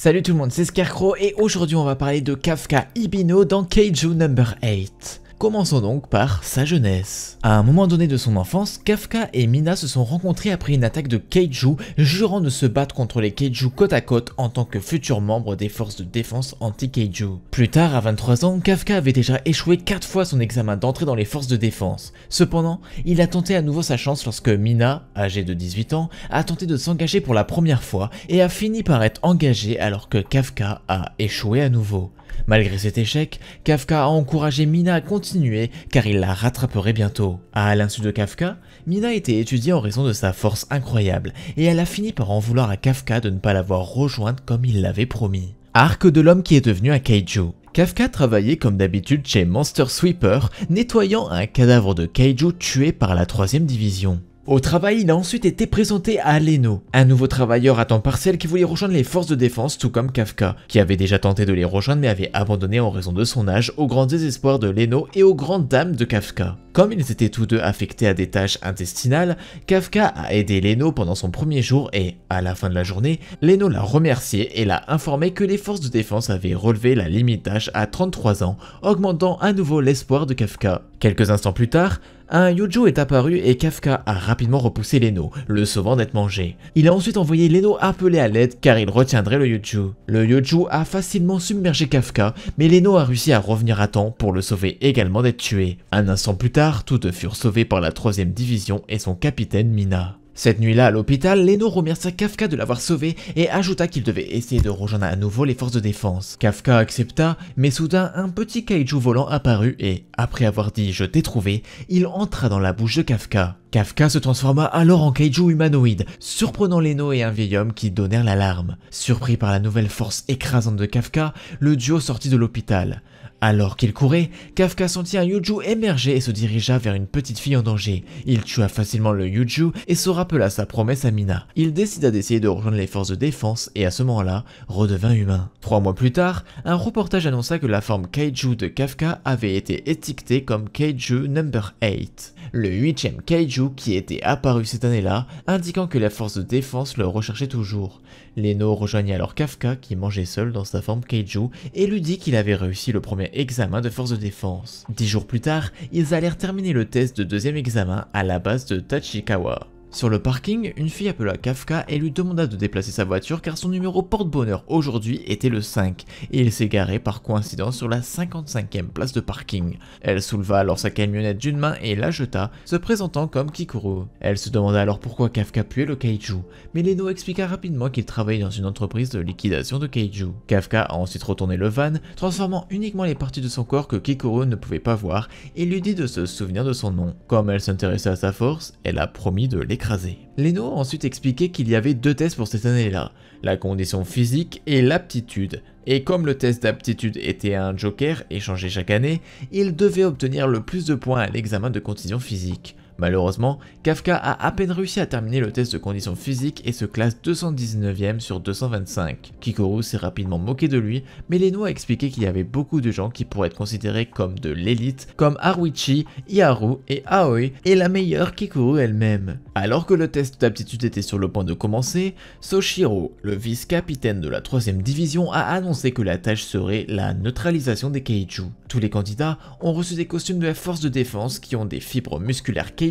Salut tout le monde, c'est Scarecrow et aujourd'hui on va parler de Kafka Ibino dans Keiju Number 8. Commençons donc par sa jeunesse. À un moment donné de son enfance, Kafka et Mina se sont rencontrés après une attaque de Keiju, jurant de se battre contre les Keiju côte à côte en tant que futurs membres des forces de défense anti-Keiju. Plus tard, à 23 ans, Kafka avait déjà échoué 4 fois son examen d'entrée dans les forces de défense. Cependant, il a tenté à nouveau sa chance lorsque Mina, âgée de 18 ans, a tenté de s'engager pour la première fois et a fini par être engagée alors que Kafka a échoué à nouveau. Malgré cet échec, Kafka a encouragé Mina à continuer car il la rattraperait bientôt. À l'insu de Kafka, Mina était étudiée en raison de sa force incroyable et elle a fini par en vouloir à Kafka de ne pas l'avoir rejointe comme il l'avait promis. Arc de l'homme qui est devenu un kaiju. Kafka travaillait comme d'habitude chez Monster Sweeper, nettoyant un cadavre de kaiju tué par la 3 division. Au travail, il a ensuite été présenté à Leno, un nouveau travailleur à temps partiel qui voulait rejoindre les forces de défense tout comme Kafka, qui avait déjà tenté de les rejoindre mais avait abandonné en raison de son âge au grand désespoir de Leno et aux grandes dames de Kafka. Comme ils étaient tous deux affectés à des tâches intestinales, Kafka a aidé Leno pendant son premier jour et, à la fin de la journée, Leno l'a remercié et l'a informé que les forces de défense avaient relevé la limite d'âge à 33 ans, augmentant à nouveau l'espoir de Kafka. Quelques instants plus tard, un Yuju est apparu et Kafka a rapidement repoussé Leno, le sauvant d'être mangé. Il a ensuite envoyé Leno appeler à l'aide car il retiendrait le Yuju. Le Yuju a facilement submergé Kafka, mais Leno a réussi à revenir à temps pour le sauver également d'être tué. Un instant plus tard, toutes furent sauvées par la troisième division et son capitaine Mina. Cette nuit-là à l'hôpital, Leno remercia Kafka de l'avoir sauvé et ajouta qu'il devait essayer de rejoindre à nouveau les forces de défense. Kafka accepta, mais soudain un petit kaiju volant apparut et, après avoir dit je t'ai trouvé, il entra dans la bouche de Kafka. Kafka se transforma alors en kaiju humanoïde, surprenant Leno et un vieil homme qui donnèrent l'alarme. Surpris par la nouvelle force écrasante de Kafka, le duo sortit de l'hôpital. Alors qu'il courait, Kafka sentit un Yuju émerger et se dirigea vers une petite fille en danger. Il tua facilement le Yuju et se rappela sa promesse à Mina. Il décida d'essayer de rejoindre les forces de défense et à ce moment-là, redevint humain. Trois mois plus tard, un reportage annonça que la forme Kaiju de Kafka avait été étiquetée comme Kaiju No. 8. Le huitième Kaiju qui était apparu cette année-là, indiquant que la force de défense le recherchait toujours. Leno rejoignit alors Kafka qui mangeait seul dans sa forme Keiju, et lui dit qu'il avait réussi le premier examen de force de défense. Dix jours plus tard, ils allèrent terminer le test de deuxième examen à la base de Tachikawa. Sur le parking, une fille appela Kafka et lui demanda de déplacer sa voiture car son numéro porte-bonheur aujourd'hui était le 5 et il s'est garé par coïncidence sur la 55e place de parking. Elle souleva alors sa camionnette d'une main et la jeta, se présentant comme Kikoro. Elle se demanda alors pourquoi Kafka puait le kaiju, mais Leno expliqua rapidement qu'il travaillait dans une entreprise de liquidation de kaiju. Kafka a ensuite retourné le van, transformant uniquement les parties de son corps que Kikuro ne pouvait pas voir et lui dit de se souvenir de son nom. Comme elle s'intéressait à sa force, elle a promis de l'expliquer écrasé. Leno a ensuite expliqué qu'il y avait deux tests pour cette année-là, la condition physique et l'aptitude. Et comme le test d'aptitude était un joker échangé chaque année, il devait obtenir le plus de points à l'examen de condition physique. Malheureusement, Kafka a à peine réussi à terminer le test de conditions physiques et se classe 219 e sur 225. Kikoru s'est rapidement moqué de lui, mais Leno a expliqué qu'il y avait beaucoup de gens qui pourraient être considérés comme de l'élite, comme Haruichi, Iharu et Aoi, et la meilleure Kikoru elle-même. Alors que le test d'aptitude était sur le point de commencer, Soshiro, le vice-capitaine de la 3ème division, a annoncé que la tâche serait la neutralisation des Keiju. Tous les candidats ont reçu des costumes de la force de défense qui ont des fibres musculaires Keiju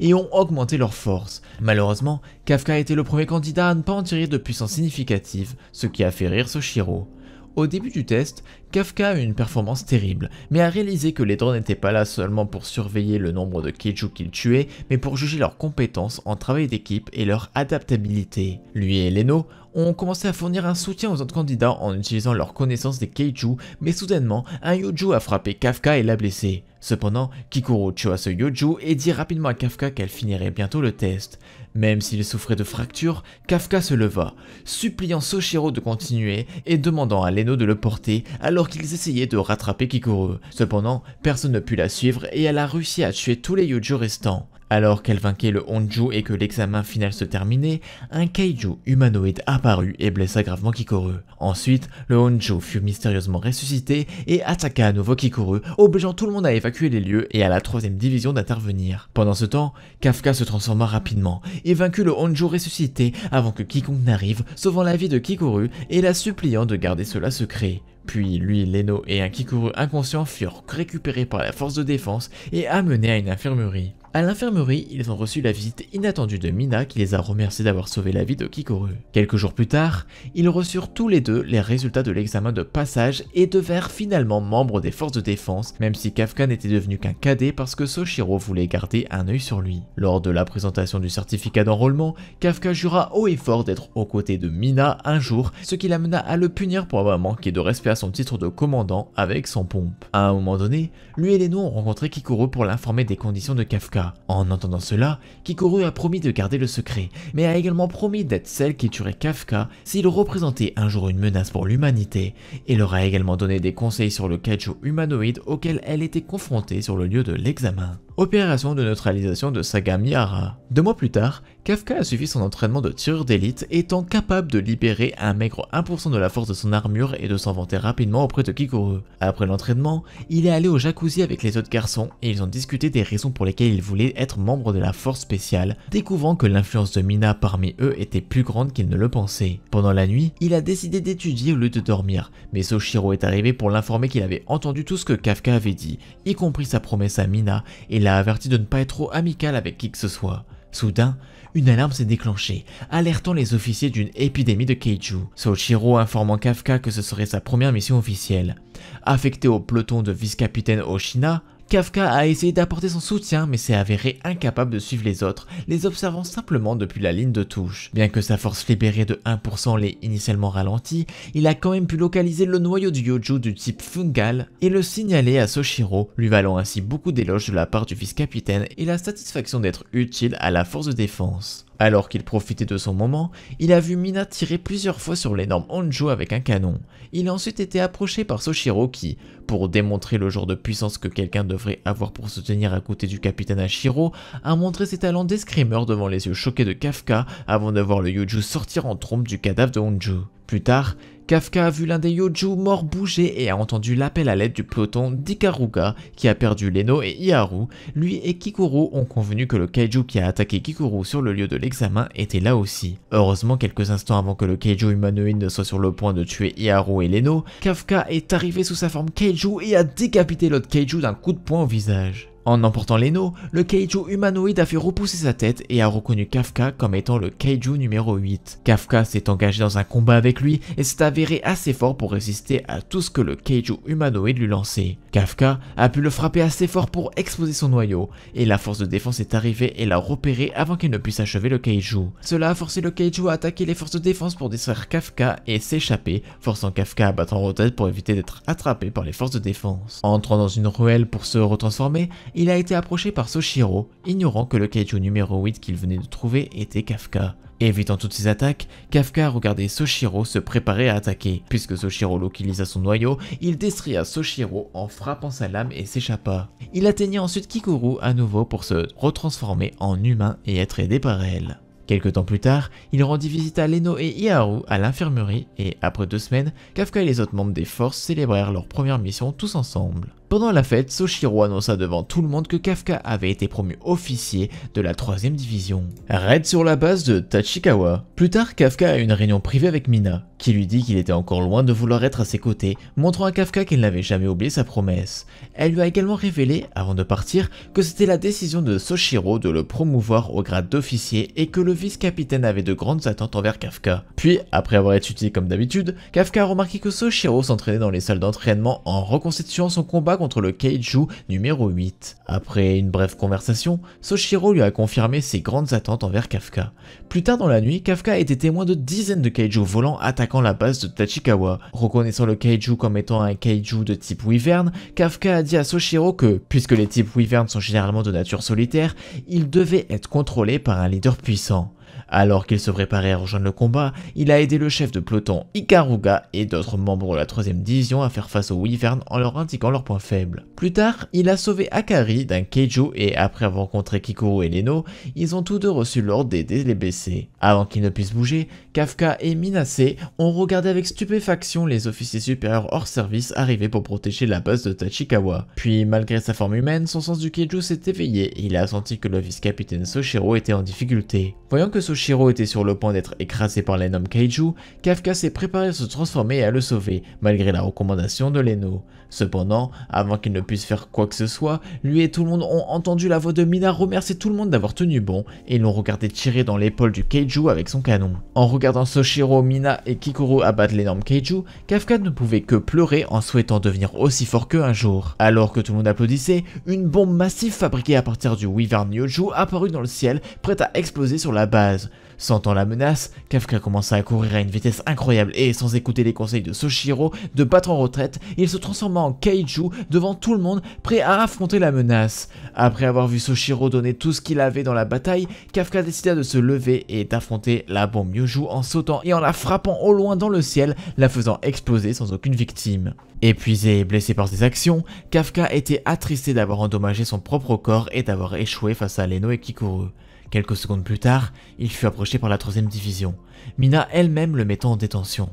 et ont augmenté leur force. Malheureusement, Kafka était le premier candidat à ne pas en tirer de puissance significative, ce qui a fait rire Soshiro. Au début du test, Kafka a eu une performance terrible, mais a réalisé que les drones n'étaient pas là seulement pour surveiller le nombre de Keiju qu'ils tuaient, mais pour juger leurs compétences en travail d'équipe et leur adaptabilité. Lui et Leno ont commencé à fournir un soutien aux autres candidats en utilisant leur connaissance des Keiju, mais soudainement, un Yuju a frappé Kafka et l'a blessé. Cependant, Kikuru à ce Yuju et dit rapidement à Kafka qu'elle finirait bientôt le test. Même s'il souffrait de fractures, Kafka se leva, suppliant Soshiro de continuer et demandant à Leno de le porter alors qu'ils essayaient de rattraper Kikuru. Cependant, personne ne put la suivre et elle a réussi à tuer tous les Yujo restants. Alors qu'elle vainquait le Honju et que l'examen final se terminait, un Kaiju humanoïde apparut et blessa gravement Kikoru. Ensuite, le Honju fut mystérieusement ressuscité et attaqua à nouveau Kikoru, obligeant tout le monde à évacuer les lieux et à la troisième division d'intervenir. Pendant ce temps, Kafka se transforma rapidement et vaincut le Honju ressuscité avant que quiconque n'arrive, sauvant la vie de Kikoru et la suppliant de garder cela secret. Puis lui, Leno et un Kikoru inconscient furent récupérés par la force de défense et amenés à une infirmerie. À l'infirmerie, ils ont reçu la visite inattendue de Mina qui les a remerciés d'avoir sauvé la vie de Kikoru. Quelques jours plus tard, ils reçurent tous les deux les résultats de l'examen de passage et devinrent finalement membres des forces de défense, même si Kafka n'était devenu qu'un cadet parce que Soshiro voulait garder un œil sur lui. Lors de la présentation du certificat d'enrôlement, Kafka jura haut et fort d'être aux côtés de Mina un jour, ce qui l'amena à le punir pour avoir manqué de respect à son titre de commandant avec son pompe. À un moment donné, lui et Leno ont rencontré Kikoru pour l'informer des conditions de Kafka. En entendant cela, Kikoru a promis de garder le secret, mais a également promis d'être celle qui tuerait Kafka s'il représentait un jour une menace pour l'humanité, et leur a également donné des conseils sur le kaiju humanoïde auquel elle était confrontée sur le lieu de l'examen opération de neutralisation de Sagamihara. Deux mois plus tard, Kafka a suivi son entraînement de tireur d'élite, étant capable de libérer un maigre 1% de la force de son armure et de vanter rapidement auprès de Kikoro. Après l'entraînement, il est allé au jacuzzi avec les autres garçons et ils ont discuté des raisons pour lesquelles il voulait être membre de la force spéciale, découvrant que l'influence de Mina parmi eux était plus grande qu'il ne le pensait. Pendant la nuit, il a décidé d'étudier au lieu de dormir, mais Soshiro est arrivé pour l'informer qu'il avait entendu tout ce que Kafka avait dit, y compris sa promesse à Mina, et l'a averti de ne pas être trop amical avec qui que ce soit. Soudain, une alarme s'est déclenchée, alertant les officiers d'une épidémie de Keiju. Soichiro informant Kafka que ce serait sa première mission officielle. Affecté au peloton de vice-capitaine Oshina, Kafka a essayé d'apporter son soutien mais s'est avéré incapable de suivre les autres, les observant simplement depuis la ligne de touche. Bien que sa force libérée de 1% l'ait initialement ralenti, il a quand même pu localiser le noyau du Yoju du type fungal et le signaler à Soshiro, lui valant ainsi beaucoup d'éloges de la part du vice-capitaine et la satisfaction d'être utile à la force de défense. Alors qu'il profitait de son moment, il a vu Mina tirer plusieurs fois sur l'énorme Honju avec un canon. Il a ensuite été approché par Soshiro qui, pour démontrer le genre de puissance que quelqu'un devrait avoir pour se tenir à côté du capitaine Ashiro, a montré ses talents d'escrimeur devant les yeux choqués de Kafka avant de voir le Yuju sortir en trompe du cadavre de Honju. Plus tard, Kafka a vu l'un des Yoju morts bouger et a entendu l'appel à l'aide du peloton d'Ikaruga qui a perdu Leno et Iharu. Lui et Kikuru ont convenu que le kaiju qui a attaqué Kikuru sur le lieu de l'examen était là aussi. Heureusement, quelques instants avant que le kaiju humanoïde ne soit sur le point de tuer Iharu et Leno, Kafka est arrivé sous sa forme kaiju et a décapité l'autre kaiju d'un coup de poing au visage. En emportant Leno, le kaiju humanoïde a fait repousser sa tête et a reconnu Kafka comme étant le kaiju numéro 8. Kafka s'est engagé dans un combat avec lui et s'est avéré assez fort pour résister à tout ce que le kaiju humanoïde lui lançait. Kafka a pu le frapper assez fort pour exposer son noyau, et la force de défense est arrivée et l'a repéré avant qu'il ne puisse achever le kaiju. Cela a forcé le kaiju à attaquer les forces de défense pour distraire Kafka et s'échapper, forçant Kafka à battre en retraite pour éviter d'être attrapé par les forces de défense. Entrant dans une ruelle pour se retransformer, il a été approché par Soshiro, ignorant que le kaiju numéro 8 qu'il venait de trouver était Kafka. Évitant toutes ces attaques, Kafka regardait Soshiro se préparer à attaquer. Puisque Soshiro localisa son noyau, il destria Soshiro en frappant sa lame et s'échappa. Il atteignit ensuite Kikuru à nouveau pour se retransformer en humain et être aidé par elle. Quelque temps plus tard, il rendit visite à Leno et Iharu à l'infirmerie et, après deux semaines, Kafka et les autres membres des forces célébrèrent leur première mission tous ensemble. Pendant la fête, Soshiro annonça devant tout le monde que Kafka avait été promu officier de la 3 division. Raid sur la base de Tachikawa. Plus tard, Kafka a une réunion privée avec Mina, qui lui dit qu'il était encore loin de vouloir être à ses côtés, montrant à Kafka qu'il n'avait jamais oublié sa promesse. Elle lui a également révélé, avant de partir, que c'était la décision de Soshiro de le promouvoir au grade d'officier et que le vice-capitaine avait de grandes attentes envers Kafka. Puis, après avoir étudié comme d'habitude, Kafka a remarqué que Soshiro s'entraînait dans les salles d'entraînement en reconstituant son combat contre le Kaiju numéro 8. Après une brève conversation, Soshiro lui a confirmé ses grandes attentes envers Kafka. Plus tard dans la nuit, Kafka était témoin de dizaines de Kaiju volants attaquant la base de Tachikawa. Reconnaissant le Kaiju comme étant un Kaiju de type Wyvern, Kafka a dit à Soshiro que, puisque les types Wyvern sont généralement de nature solitaire, ils devaient être contrôlés par un leader puissant. Alors qu'il se préparait à rejoindre le combat, il a aidé le chef de peloton Ikaruga et d'autres membres de la 3 division à faire face aux Wyverns en leur indiquant leurs points faibles. Plus tard, il a sauvé Akari d'un Keiju et après avoir rencontré Kikoro et Leno, ils ont tous deux reçu l'ordre d'aider les baissés. Avant qu'ils ne puissent bouger, Kafka et Minase ont regardé avec stupéfaction les officiers supérieurs hors service arriver pour protéger la base de Tachikawa. Puis, malgré sa forme humaine, son sens du Keiju s'est éveillé et il a senti que le vice-capitaine Soshiro était en difficulté. Voyant que Soshiro était sur le point d'être écrasé par l'énorme Kaiju, Kafka s'est préparé à se transformer et à le sauver, malgré la recommandation de Leno. Cependant, avant qu'il ne puisse faire quoi que ce soit, lui et tout le monde ont entendu la voix de Mina remercier tout le monde d'avoir tenu bon, et l'ont regardé tirer dans l'épaule du Keiju avec son canon. En regardant Soshiro, Mina et Kikoro abattre l'énorme Keiju, Kafka ne pouvait que pleurer en souhaitant devenir aussi fort qu'eux un jour. Alors que tout le monde applaudissait, une bombe massive fabriquée à partir du Weaver Nyoju apparut dans le ciel, prête à exploser sur la base. Sentant la menace, Kafka commença à courir à une vitesse incroyable et, sans écouter les conseils de Soshiro de battre en retraite, il se transforma en kaiju devant tout le monde, prêt à affronter la menace. Après avoir vu Soshiro donner tout ce qu'il avait dans la bataille, Kafka décida de se lever et d'affronter la bombe Yuju en sautant et en la frappant au loin dans le ciel, la faisant exploser sans aucune victime. Épuisé et blessé par ses actions, Kafka était attristé d'avoir endommagé son propre corps et d'avoir échoué face à Leno et Kikuru. Quelques secondes plus tard, il fut approché par la troisième division, Mina elle-même le mettant en détention.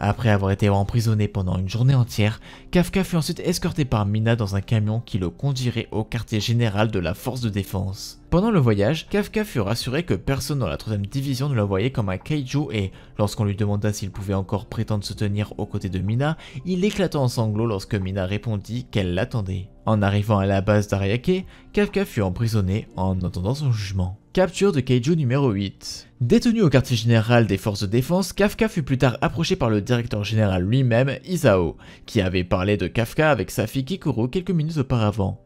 Après avoir été emprisonné pendant une journée entière, Kafka fut ensuite escorté par Mina dans un camion qui le conduirait au quartier général de la force de défense. Pendant le voyage, Kafka fut rassuré que personne dans la 3 division ne le voyait comme un kaiju et, lorsqu'on lui demanda s'il pouvait encore prétendre se tenir aux côtés de Mina, il éclata en sanglots lorsque Mina répondit qu'elle l'attendait. En arrivant à la base d'Ariake, Kafka fut emprisonné en attendant son jugement. Capture de Kaiju numéro 8. Détenu au quartier général des forces de défense, Kafka fut plus tard approché par le directeur général lui-même, Isao, qui avait parlé de Kafka avec sa fille Kikuro quelques minutes auparavant.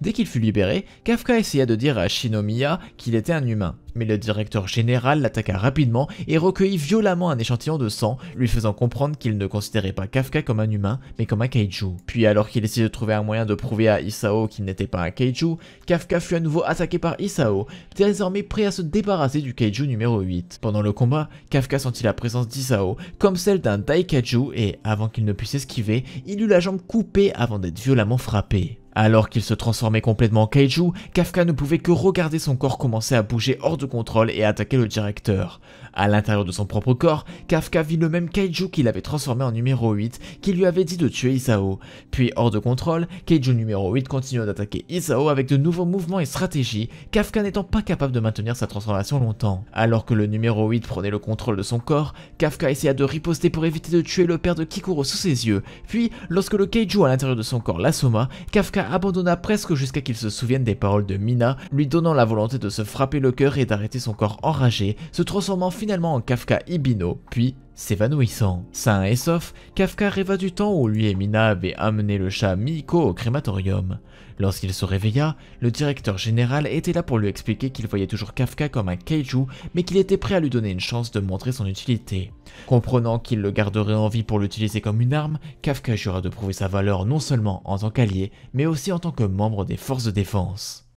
Dès qu'il fut libéré, Kafka essaya de dire à Shinomiya qu'il était un humain, mais le directeur général l'attaqua rapidement et recueillit violemment un échantillon de sang, lui faisant comprendre qu'il ne considérait pas Kafka comme un humain, mais comme un kaiju. Puis alors qu'il essayait de trouver un moyen de prouver à Isao qu'il n'était pas un kaiju, Kafka fut à nouveau attaqué par Isao, désormais prêt à se débarrasser du kaiju numéro pendant le combat, Kafka sentit la présence d'Isao, comme celle d'un Daikaju, et avant qu'il ne puisse esquiver, il eut la jambe coupée avant d'être violemment frappé. Alors qu'il se transformait complètement en kaiju, Kafka ne pouvait que regarder son corps commencer à bouger hors de contrôle et attaquer le directeur. À l'intérieur de son propre corps, Kafka vit le même kaiju qu'il avait transformé en numéro 8, qui lui avait dit de tuer Isao. Puis hors de contrôle, kaiju numéro 8 continua d'attaquer Isao avec de nouveaux mouvements et stratégies, Kafka n'étant pas capable de maintenir sa transformation longtemps. Alors que le numéro 8 prenait le contrôle de son corps, Kafka essaya de riposter pour éviter de tuer le père de Kikuro sous ses yeux. Puis, lorsque le kaiju à l'intérieur de son corps l'assomma, Kafka abandonna presque jusqu'à qu'il se souvienne des paroles de Mina, lui donnant la volonté de se frapper le cœur et d'arrêter son corps enragé, se transformant finalement en Kafka Ibino, puis S'évanouissant, sain et sauf, Kafka rêva du temps où lui et Mina avaient amené le chat Miko au crématorium. Lorsqu'il se réveilla, le directeur général était là pour lui expliquer qu'il voyait toujours Kafka comme un kaiju, mais qu'il était prêt à lui donner une chance de montrer son utilité. Comprenant qu'il le garderait en vie pour l'utiliser comme une arme, Kafka jura de prouver sa valeur non seulement en tant qu'allié, mais aussi en tant que membre des forces de défense.